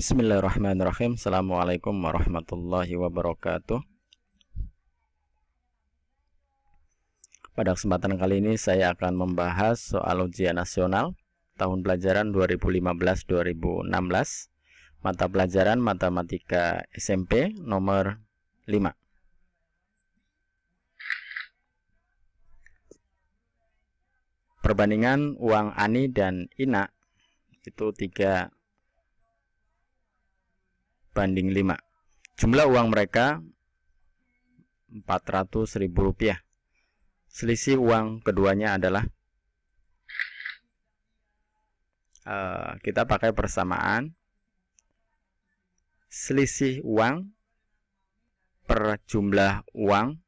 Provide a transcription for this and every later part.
Bismillahirrahmanirrahim. Assalamualaikum warahmatullahi wabarakatuh. Pada kesempatan kali ini saya akan membahas soal ujian nasional tahun pelajaran 2015-2016 mata pelajaran matematika SMP nomor 5. Perbandingan uang Ani dan Ina itu tiga banding 5. Jumlah uang mereka 400 ribu rupiah. Selisih uang keduanya adalah uh, kita pakai persamaan selisih uang per jumlah uang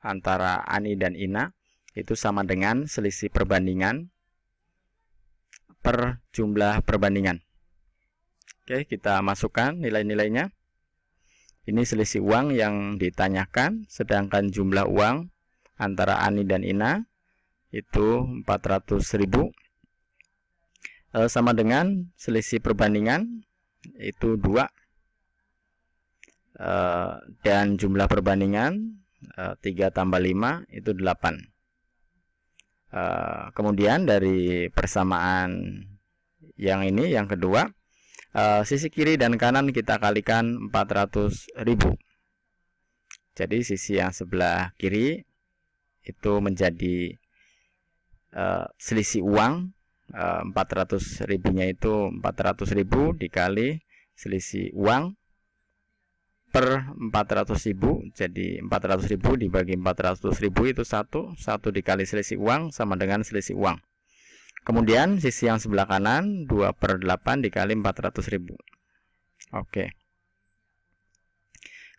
antara Ani dan Ina itu sama dengan selisih perbandingan per jumlah perbandingan. Oke, kita masukkan nilai-nilainya. Ini selisih uang yang ditanyakan, sedangkan jumlah uang antara Ani dan Ina itu 400.000 e, sama dengan selisih perbandingan itu 2 e, dan jumlah perbandingan e, 3 tambah 5 itu 8 e, kemudian dari persamaan yang ini yang kedua Eh, sisi kiri dan kanan kita kalikan 400.000 jadi sisi yang sebelah kiri itu menjadi uh, selisih uang uh, 400.000 nya itu 400.000 dikali selisih uang per 400.000 jadi 400.000 dibagi 400.000 itu satu satu dikali selisih uang sama dengan selisih uang Kemudian sisi yang sebelah kanan 2 per 8 dikali 400 ribu. Oke.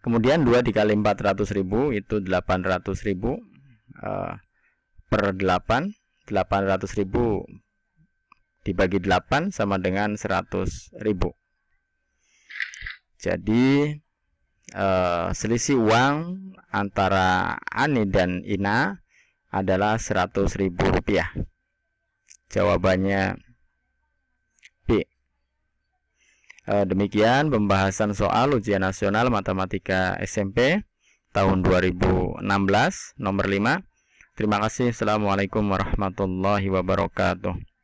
Kemudian 2 dikali 400 ribu itu 800 ribu uh, per 8. 800 ribu dibagi 8 sama dengan 100 ribu. Jadi uh, selisih uang antara Ani dan Ina adalah 100 ribu rupiah. Jawabannya B. Eh, demikian pembahasan soal ujian nasional matematika SMP tahun 2016 nomor 5. Terima kasih. Assalamualaikum warahmatullahi wabarakatuh.